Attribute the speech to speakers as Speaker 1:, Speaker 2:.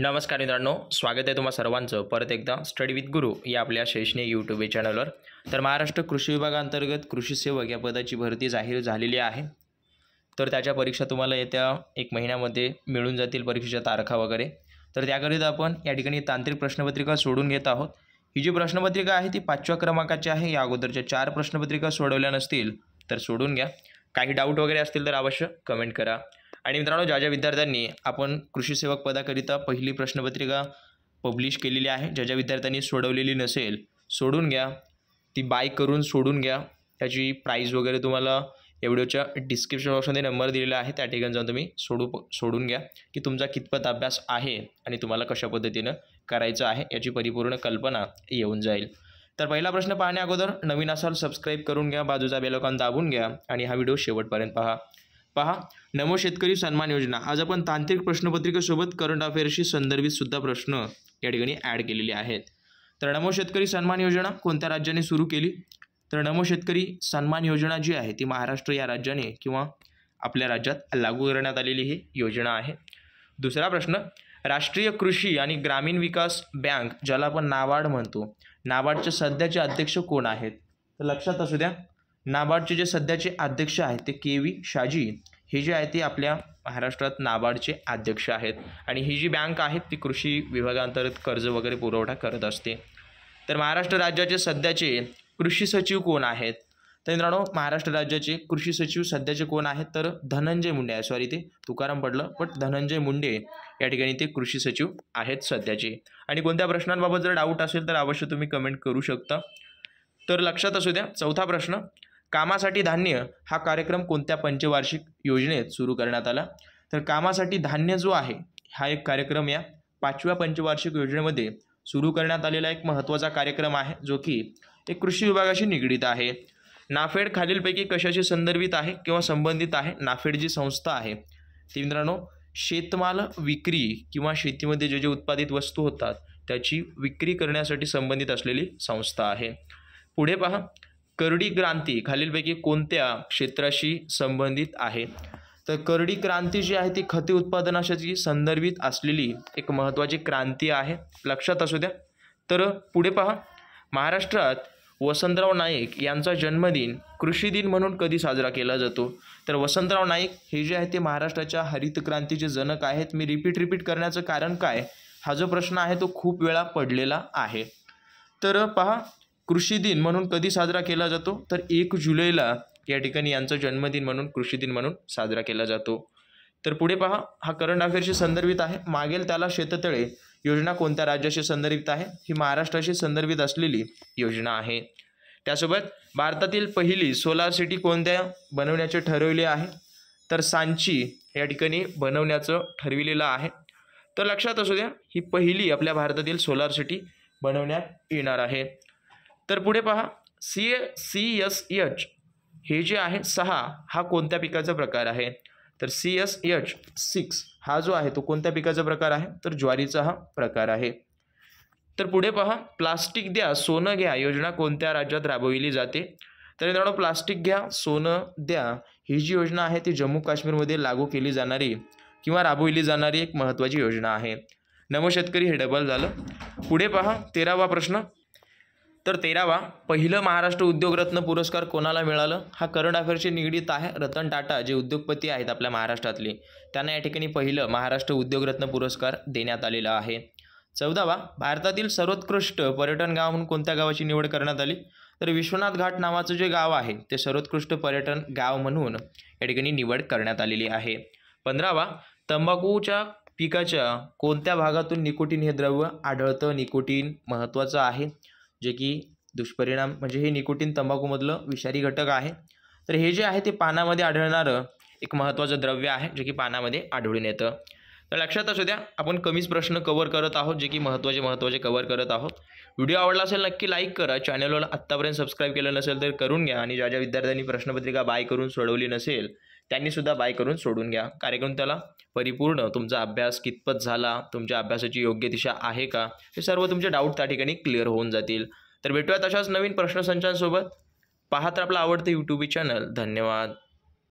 Speaker 1: नमस्कार मित्रांनो स्वागत आहे तुम्हा सर्वांचं परत एकदा स्टडी विथ गुरु या आपल्या शैक्षणिक यूट्यूब चॅनलवर तर महाराष्ट्र कृषी विभागांतर्गत कृषी सेवक या पदाची भरती जाहीर झालेली आहे तर त्याच्या परीक्षा तुम्हाला येत्या एक महिन्यामध्ये मिळून जातील परीक्षेच्या तारखा वगैरे तर त्याकरिता आपण या ठिकाणी तांत्रिक प्रश्नपत्रिका सोडून घेत आहोत ही जी प्रश्नपत्रिका आहे ती पाचव्या क्रमांकाची आहे या अगोदरच्या चार प्रश्नपत्रिका सोडवल्या नसतील तर सोडून घ्या काही डाऊट वगैरे असतील तर अवश्य कमेंट करा आणि मित्रांनो ज्या ज्या विद्यार्थ्यांनी आपण कृषीसेवक पदाकरिता पहिली प्रश्नपत्रिका पब्लिश केलेली आहे ज्या ज्या विद्यार्थ्यांनी सोडवलेली नसेल सोडून घ्या ती बाय करून सोडून घ्या त्याची प्राईज वगैरे तुम्हाला या व्हिडिओच्या डिस्क्रिप्शन बॉक्समध्ये नंबर दिलेला आहे त्या ठिकाणी जाऊन तुम्ही सोडू सोडून घ्या की तुमचा कितपत अभ्यास आहे आणि तुम्हाला कशा पद्धतीनं करायचं आहे याची परिपूर्ण कल्पना येऊन जाईल तर पहिला प्रश्न पाहण्या अगोदर नवीन असाल सबस्क्राईब करून घ्या बाजूचा बेलॉकॉन दाबून घ्या आणि हा व्हिडिओ शेवटपर्यंत पहा पहा नमो शेतकरी सन्मान योजना आज आपण तांत्रिक प्रश्नपत्रिकेसोबत करंट अफेअर्सशी संदर्भित सुद्धा प्रश्न या ठिकाणी ॲड केलेले आहेत तर नमो शेतकरी सन्मान योजना कोणत्या राज्याने सुरू केली तर नमो शेतकरी सन्मान योजना जी आहे ती महाराष्ट्र या राज्याने किंवा आपल्या राज्यात लागू करण्यात आलेली ही योजना आहे दुसरा प्रश्न राष्ट्रीय कृषी आणि ग्रामीण विकास बँक ज्याला आपण नाबार्ड म्हणतो नाबार्डचे सध्याचे अध्यक्ष कोण आहेत तर लक्षात असू द्या नाबार्डचे जे सध्याचे अध्यक्ष आहेत ते के व्ही शाजी हे जे आहे ते आपल्या महाराष्ट्रात नाबार्डचे अध्यक्ष आहेत आणि ही जी बँक आहे ती कृषी विभागांतर्गत कर्ज वगैरे पुरवठा करत असते तर महाराष्ट्र राज्याचे सध्याचे कृषी सचिव कोण आहेत तर मित्रांनो महाराष्ट्र राज्याचे कृषी सचिव सध्याचे कोण आहेत तर धनंजय मुंडे आहे सॉरी ते तुकाराम पडलं बट धनंजय मुंडे या ठिकाणी ते कृषी सचिव आहेत सध्याचे आणि कोणत्या प्रश्नांबाबत जर डाऊट असेल तर अवश्य तुम्ही कमेंट करू शकता तर लक्षात असू द्या चौथा प्रश्न कामासाठी धान्य हा कार्यक्रम कोणत्या पंचवार्षिक योजनेत सुरू करण्यात आला तर कामासाठी धान्य जो आहे हा एक कार्यक्रम या पाचव्या पंचवार्षिक योजनेमध्ये सुरू करण्यात आलेला एक महत्त्वाचा कार्यक्रम आहे जो की एक कृषी विभागाशी निगडीत आहे नाफेड खालीलपैकी कशाशी संदर्भित आहे किंवा संबंधित आहे नाफेड जी संस्था आहे ती मित्रांनो शेतमाल विक्री किंवा शेतीमध्ये जे जे उत्पादित वस्तू होतात त्याची विक्री करण्यासाठी संबंधित असलेली संस्था आहे पुढे पहा करडी क्रांती खालीलपैकी कोणत्या क्षेत्राशी संबंधित आहे तर करडी क्रांती जी आहे ती खते उत्पादनाशी संदर्भित असलेली एक महत्त्वाची क्रांती आहे लक्षात असू द्या तर पुढे पहा महाराष्ट्रात वसंतराव नाईक यांचा जन्मदिन कृषी दिन म्हणून कधी साजरा केला जातो तर वसंतराव नाईक हे जे आहे ते महाराष्ट्राच्या हरित क्रांतीचे जनक आहेत मी रिपीट रिपीट करण्याचं कारण काय हा जो प्रश्न आहे तो खूप वेळा पडलेला आहे तर पहा कृषी दिन म्हणून कधी साजरा केला जातो तर एक जुलैला या ठिकाणी यांचा जन्मदिन म्हणून कृषी दिन म्हणून साजरा केला जातो तर पुढे पहा हा करंट अफेअरशी संदर्भित आहे मागेल त्याला शेततळे योजना कोणत्या राज्याशी संदर्भित आहे ही महाराष्ट्राशी संदर्भित असलेली योजना आहे त्यासोबत भारतातील पहिली सोलार सिटी कोणत्या बनवण्याचे ठरवले आहे तर सांची या ठिकाणी बनवण्याचं ठरविलेलं आहे तर लक्षात असू द्या ही पहिली आपल्या भारतातील सोलार सिटी बनवण्यात येणार आहे तर पुढे पहा C A C S H हे जे आहे सहा हा कोणत्या पिकाचा प्रकार आहे तर सी एस एच सिक्स हा जो आहे तो कोणत्या पिकाचा प्रकार आहे तर ज्वारीचा हा प्रकार आहे तर पुढे पहा प्लास्टिक द्या सोनं घ्या योजना कोणत्या राज्यात राबविली जाते तर मित्रांनो प्लास्टिक घ्या सोनं द्या ही जी योजना आहे ती जम्मू काश्मीरमध्ये लागू केली जाणारी किंवा राबविली जाणारी एक महत्त्वाची योजना आहे नमो शेतकरी हे डबल झालं पुढे पहा तेरावा प्रश्न तर तेरावा पहिलं महाराष्ट्र उद्योगरत्न पुरस्कार कोणाला मिळालं हा करंट अफेअरशी निगडीत आहे रतन टाटा जे उद्योगपती आहेत आपल्या महाराष्ट्रातले त्यांना या ठिकाणी पहिलं महाराष्ट्र उद्योगरत्न पुरस्कार देण्यात आलेला आहे चौदावा भारतातील सर्वोत्कृष्ट पर्यटन गाव म्हणून कोणत्या गावाची निवड करण्यात आली तर विश्वनाथ घाट नावाचं जे गाव आहे ते सर्वोत्कृष्ट पर्यटन गाव म्हणून या ठिकाणी निवड करण्यात आलेली आहे पंधरावा तंबाखूच्या पिकाच्या कोणत्या भागातून निकोटीन हे द्रव्य आढळतं निकोटीन महत्त्वाचं आहे जे की दुष्परिणाम म्हणजे हे निकोटीन तंबाखूमधलं विषारी घटक आहे तर हे जे आहे ते पानामध्ये आढळणारं एक महत्त्वाचं द्रव्य आहे जे की पानामध्ये आढळून येतं तर लक्षात असू द्या आपण कमीच प्रश्न कवर करत आहोत जे की महत्त्वाचे महत्त्वाचे कवर करत आहोत व्हिडिओ आवडला असेल नक्की लाईक करा चॅनलवर आत्तापर्यंत सबस्क्राईब केलं नसेल तर करून घ्या आणि ज्या ज्या विद्यार्थ्यांनी प्रश्नपत्रिका बाय करून सोडवली नसेल त्यांनीसुद्धा बाय करून सोडून घ्या कार्यक्रम त्याला परिपूर्ण तुमचा अभ्यास कितपत झाला तुमच्या अभ्यासाची योग्य दिशा आहे का हे सर्व तुमचे डाऊट त्या ठिकाणी क्लिअर होऊन जातील तर भेटूयात अशाच नवीन प्रश्नसंचांसोबत तर आपलं आवडतं यूट्यूब चॅनल धन्यवाद